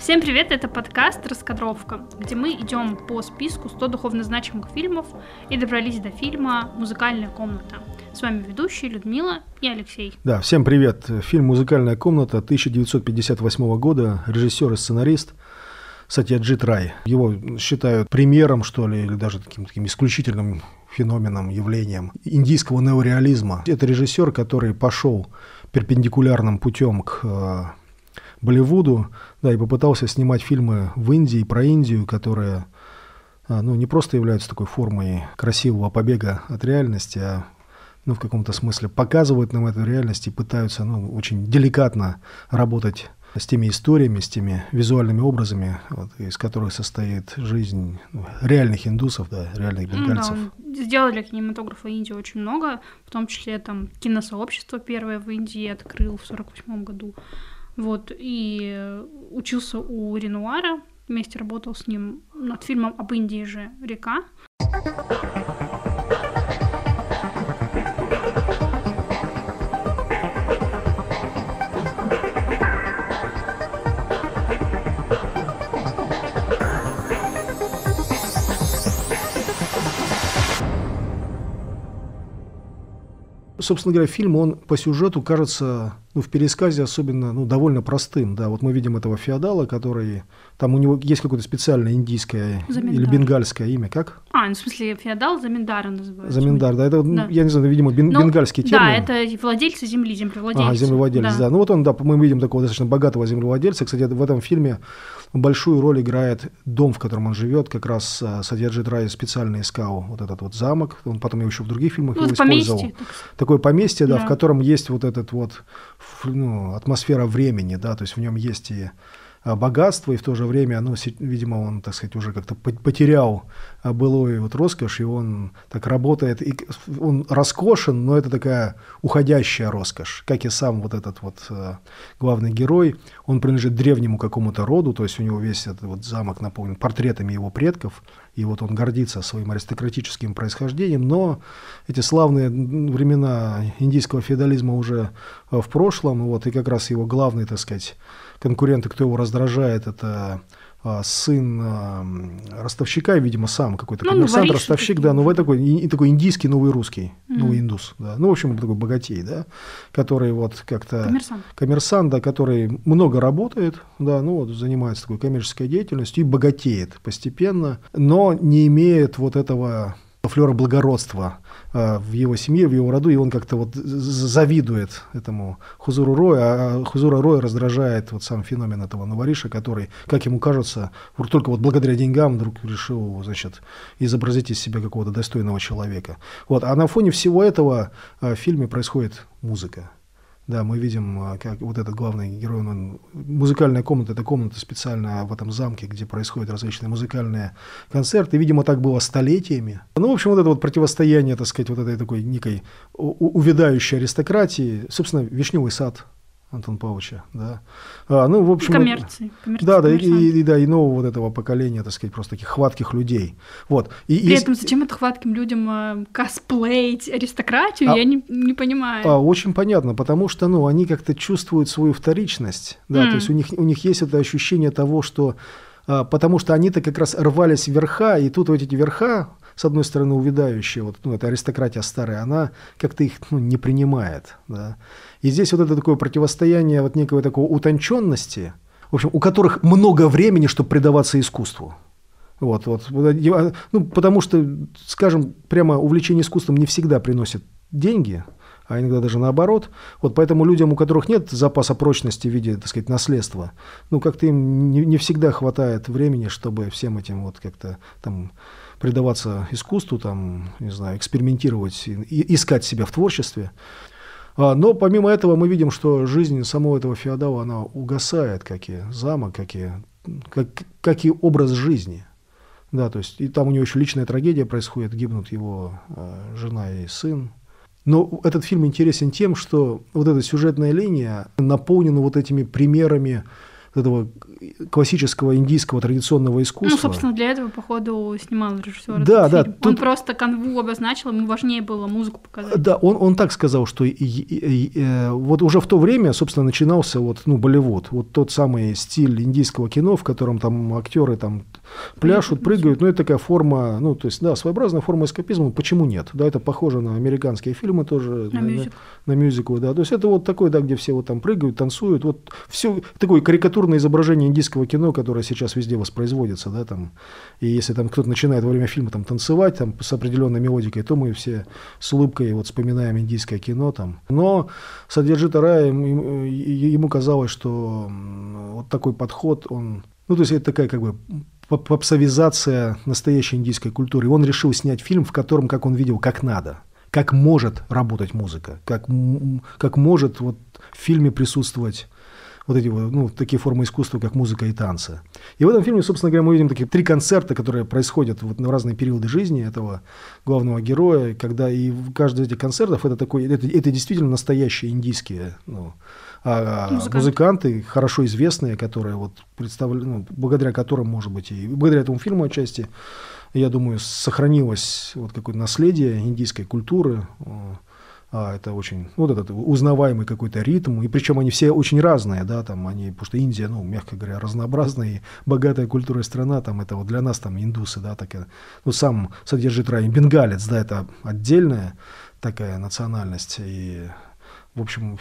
Всем привет, это подкаст «Раскадровка», где мы идем по списку 100 духовно значимых фильмов и добрались до фильма «Музыкальная комната». С вами ведущие Людмила и Алексей. Да, всем привет. Фильм «Музыкальная комната» 1958 года, режиссер и сценарист Джит Рай. Его считают примером что ли, или даже таким, таким исключительным феноменом, явлением индийского неореализма. Это режиссер, который пошел перпендикулярным путем к э, Болливуду, да, и попытался снимать фильмы в Индии, про Индию, которые э, ну, не просто являются такой формой красивого побега от реальности, а ну, в каком-то смысле показывают нам эту реальность и пытаются ну, очень деликатно работать с теми историями, с теми визуальными образами, вот, из которых состоит жизнь ну, реальных индусов, да, реальных ну бенгальцев. Да, сделали кинематографа Индии очень много, в том числе там киносообщество первое в Индии открыл в 48 году. Вот, и учился у Ренуара, вместе работал с ним над фильмом об Индии же «Река». Собственно говоря, фильм, он по сюжету кажется ну, в пересказе особенно, ну, довольно простым, да, вот мы видим этого феодала, который, там у него есть какое-то специальное индийское Заминдар. или бенгальское имя, как? А, ну, в смысле, феодал Заминдар называется. Заминдар, да, это, да. я не знаю, видимо, бен, ну, бенгальский термин. Да, это владельцы земли, землевладелец. А, землевладелец, да. да. Ну, вот он, да, мы видим такого достаточно богатого землевладельца, кстати, в этом фильме большую роль играет дом, в котором он живет, как раз а, содержит Рай специальный скау, вот этот вот замок, он потом его еще в других фильмах ну, его вот использовал. Поместье. Такое поместье, да, да, в котором есть вот этот вот ну, атмосфера времени, да, то есть в нем есть и Э, богатство, и в то же время, ну, видимо, он, так сказать, уже как-то потерял э, былой вот роскошь, и он так работает, и он роскошен, но это такая уходящая роскошь, как и сам вот этот вот э, главный герой, он принадлежит древнему какому-то роду, то есть у него весь этот вот замок наполнен портретами его предков, и вот он гордится своим аристократическим происхождением, но эти славные времена индийского феодализма уже в прошлом, вот, и как раз его главный, так сказать, конкуренты, кто его раздражает, раздражает, это а, сын а, ростовщика, видимо, сам какой-то ну, коммерсант, ростовщик, да, ну, вы такой, и такой индийский новый русский, mm. ну, индус, да, ну, в общем, такой богатей, да, который вот как-то... Коммерсант. Коммерсант, да, который много работает, да, ну, вот занимается такой коммерческой деятельностью и богатеет постепенно, но не имеет вот этого флера благородства э, в его семье, в его роду, и он как-то вот завидует этому Хузуру Роя, а, а Хузура Роя раздражает вот сам феномен этого новориша, который, как ему кажется, вот только вот благодаря деньгам вдруг решил, значит, изобразить из себя какого-то достойного человека. Вот. А на фоне всего этого э, в фильме происходит музыка. Да, мы видим, а, как вот этот главный герой, он, музыкальная комната, это комната специально в этом замке, где происходят различные музыкальные концерты, видимо, так было столетиями. Ну, в общем, вот это вот противостояние, так сказать, вот этой такой некой увядающей аристократии, собственно, Вишневый сад Антон Павловича, да. А, ну, в общем, коммерции. Э, коммерции да, да, и, и, да, и нового вот этого поколения, так сказать, просто таких хватких людей. Вот. И, При и... этом зачем это хватким людям э, косплеить аристократию, а, я не, не понимаю. А, очень понятно, потому что, ну, они как-то чувствуют свою вторичность, да, mm. то есть у них, у них есть это ощущение того, что а, потому что они-то как раз рвались верха, и тут вот эти верха, с одной стороны, увядающая, вот ну, эта аристократия старая, она как-то их ну, не принимает. Да? И здесь вот это такое противостояние вот некого такого утонченности, в общем, у которых много времени, чтобы предаваться искусству. Вот, вот. А, ну, потому что, скажем, прямо увлечение искусством не всегда приносит деньги – а иногда даже наоборот. Вот поэтому людям, у которых нет запаса прочности в виде, так сказать, наследства, ну, как-то им не, не всегда хватает времени, чтобы всем этим вот как-то там предаваться искусству, там, не знаю, экспериментировать, и, искать себя в творчестве. А, но помимо этого мы видим, что жизнь самого этого феодала, она угасает, как и замок, как и, как, как и образ жизни. Да, то есть и там у него еще личная трагедия происходит, гибнут его э, жена и сын. Но этот фильм интересен тем, что вот эта сюжетная линия наполнена вот этими примерами этого классического индийского традиционного ну, искусства. Ну, собственно, для этого, походу, снимал режиссер да, да, фильм. Тут... Он просто канву обозначил, ему важнее было музыку показать. Да, он, он так сказал, что и, и, и, э, вот уже в то время, собственно, начинался вот, ну, Болливуд, вот тот самый стиль индийского кино, в котором там актеры там пляшут, прыгают, но ну, это такая форма, ну, то есть, да, своеобразная форма эскапизма, почему нет? Да, это похоже на американские фильмы тоже, на, на, мюзик. на, на мюзиклы, да, то есть это вот такой, да, где все вот там прыгают, танцуют, вот все, такой карикатурный карикатурное изображение индийского кино, которое сейчас везде воспроизводится, да, там, и если там кто-то начинает во время фильма там танцевать там с определенной мелодикой, то мы все с улыбкой вот вспоминаем индийское кино там. Но Саджи Тарай, ему, ему казалось, что вот такой подход, он, ну, то есть это такая как бы попсовизация настоящей индийской культуры. И он решил снять фильм, в котором, как он видел, как надо как может работать музыка, как, как может вот в фильме присутствовать вот эти вот, ну, такие формы искусства, как музыка и танцы. И в этом фильме, собственно говоря, мы видим такие три концерта, которые происходят вот на разные периоды жизни этого главного героя, когда и в каждый из этих концертов это такой, это, это действительно настоящие индийские, ну, а музыканты. музыканты, хорошо известные, которые вот представлены, ну, благодаря которым, может быть, и благодаря этому фильму отчасти, я думаю, сохранилось вот какое-то наследие индийской культуры. А, это очень, вот этот узнаваемый какой-то ритм, и причем они все очень разные, да, там они, потому что Индия, ну, мягко говоря, разнообразная и богатая культура и страна, там это вот для нас там индусы, да, такая ну, сам содержит район бенгалец, да, это отдельная такая национальность, и в общем,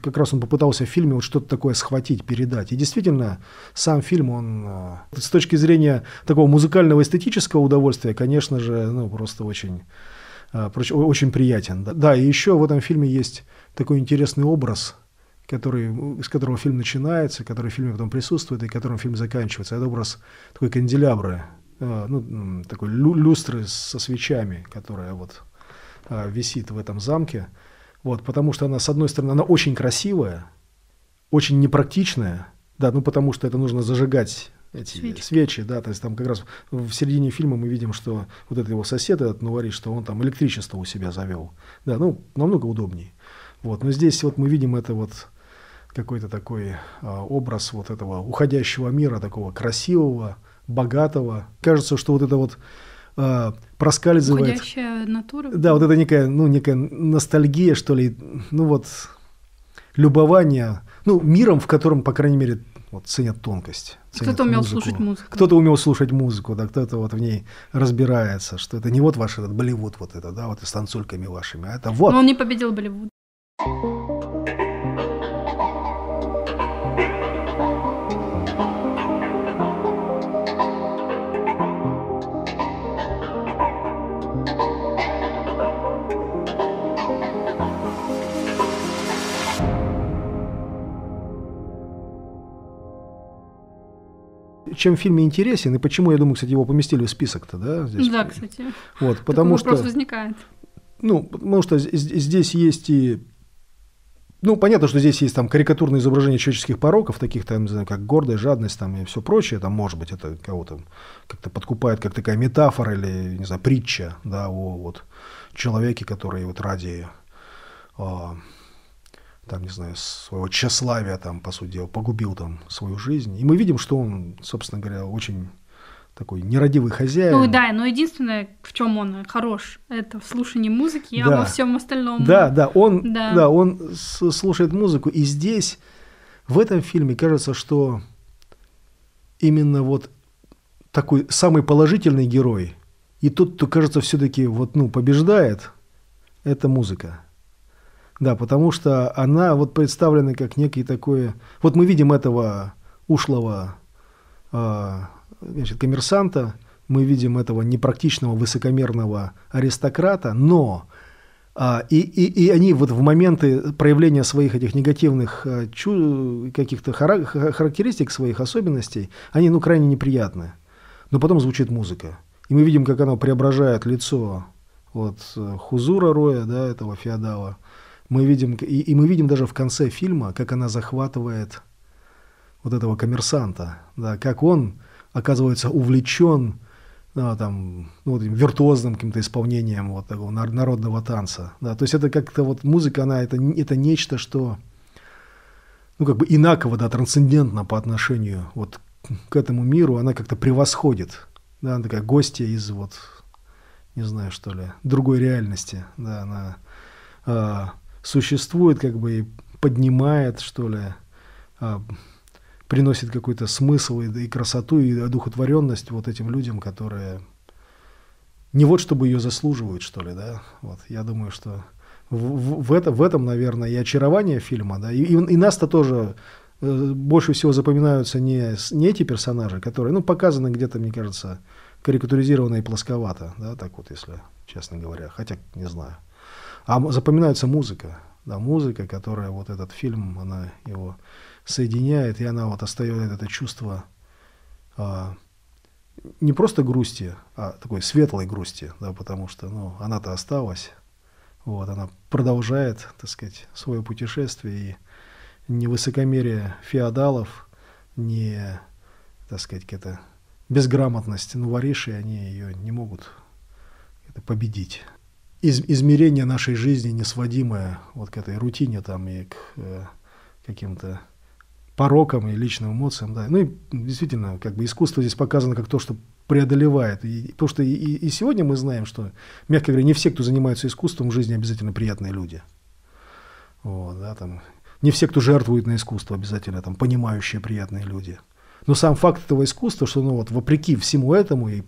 как раз он попытался в фильме вот что-то такое схватить, передать. И действительно, сам фильм, он э, с точки зрения такого музыкального эстетического удовольствия, конечно же, ну, просто очень а, очень приятен. Да, и еще в этом фильме есть такой интересный образ, который, с которого фильм начинается, который в фильме потом присутствует и которым фильм заканчивается. Это образ такой канделябры, а, ну, такой лю люстры со свечами, которая вот а, висит в этом замке. Вот, потому что она, с одной стороны, она очень красивая, очень непрактичная, да, ну потому что это нужно зажигать эти свечи. свечи, да, то есть там как раз в середине фильма мы видим, что вот этот его сосед, этот говорит, что он там электричество у себя завел, да, ну, намного удобнее, вот, но здесь вот мы видим это вот какой-то такой а, образ вот этого уходящего мира, такого красивого, богатого, кажется, что вот это вот а, проскальзывает. Уходящая натура. Да, вот это некая, ну, некая ностальгия, что ли, ну вот, любование, ну, миром, в котором, по крайней мере, вот ценят тонкость. Ценят кто-то умел музыку. слушать музыку. Кто-то умел слушать музыку, да, кто-то вот в ней разбирается, что это не вот ваш этот Болливуд вот это, да, вот и с танцульками вашими, а это вот. Но он не победил Болливуд. чем фильме интересен, и почему, я думаю, кстати, его поместили в список-то, да? Здесь. Да, кстати. Вот, потому Такой что... вопрос возникает. Ну, потому что здесь есть и ну, понятно, что здесь есть там карикатурное изображение человеческих пороков, таких там, не знаю, как гордость, жадность там и все прочее. Там, может быть, это кого-то как-то подкупает, как такая метафора или, не знаю, притча, да, о вот человеке, который вот ради э, там, не знаю, своего тщеславия, там, по сути дела, погубил там свою жизнь. И мы видим, что он, собственно говоря, очень такой нерадивый хозяин. Ну да, но единственное, в чем он хорош, это в слушании музыки, да. а во всем остальном. Да, да, он, да. Да, он слушает музыку. И здесь, в этом фильме, кажется, что именно вот такой самый положительный герой, и тот, кто, кажется, все-таки вот, ну, побеждает, это музыка. Да, потому что она вот представлена как некий такой... Вот мы видим этого ушлого а, значит, коммерсанта, мы видим этого непрактичного, высокомерного аристократа, но а, и, и, и они вот в моменты проявления своих этих негативных а, чу- каких-то характеристик, своих особенностей, они ну крайне неприятны. Но потом звучит музыка. И мы видим, как она преображает лицо вот э, Хузура Роя, да, этого феодала – мы видим, и, и мы видим даже в конце фильма, как она захватывает вот этого коммерсанта, да, как он оказывается увлечен да, там, ну, вот, виртуозным каким-то исполнением вот такого народного танца. Да. То есть это как-то вот музыка, она это, это нечто, что ну, как бы инаково, да, трансцендентно по отношению вот к этому миру, она как-то превосходит. Да, она такая гостья из вот, не знаю что ли, другой реальности. Да, она а, существует, как бы и поднимает, что ли, а, приносит какой-то смысл и, и красоту, и одухотворенность вот этим людям, которые не вот чтобы ее заслуживают, что ли, да. Вот, я думаю, что в, в, это, в этом, наверное, и очарование фильма, да, и, и, и нас-то тоже э, больше всего запоминаются не, не эти персонажи, которые, ну, показаны где-то, мне кажется, карикатуризированы и плосковато, да, так вот, если честно говоря, хотя, не знаю. А запоминается музыка, да, музыка, которая вот этот фильм, она его соединяет, и она вот остается это чувство а, не просто грусти, а такой светлой грусти, да, потому что, ну, она-то осталась, вот, она продолжает, так сказать, свое путешествие, и не высокомерие феодалов, не, так сказать, какая-то безграмотность ну, новоришей, они ее не могут это победить из, измерение нашей жизни несводимое вот к этой рутине там и к э, каким-то порокам и личным эмоциям. Да. Ну и действительно, как бы искусство здесь показано как то, что преодолевает. И то, что и, и сегодня мы знаем, что, мягко говоря, не все, кто занимается искусством в жизни, обязательно приятные люди. Вот, да, там, не все, кто жертвует на искусство, обязательно там, понимающие приятные люди. Но сам факт этого искусства, что ну, вот, вопреки всему этому и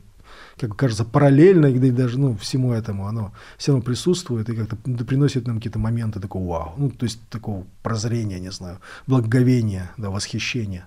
как кажется, параллельно и даже ну, всему этому оно все равно присутствует и как-то ну, приносит нам какие-то моменты такого вау, ну, то есть такого прозрения, не знаю, благоговения, да, восхищения.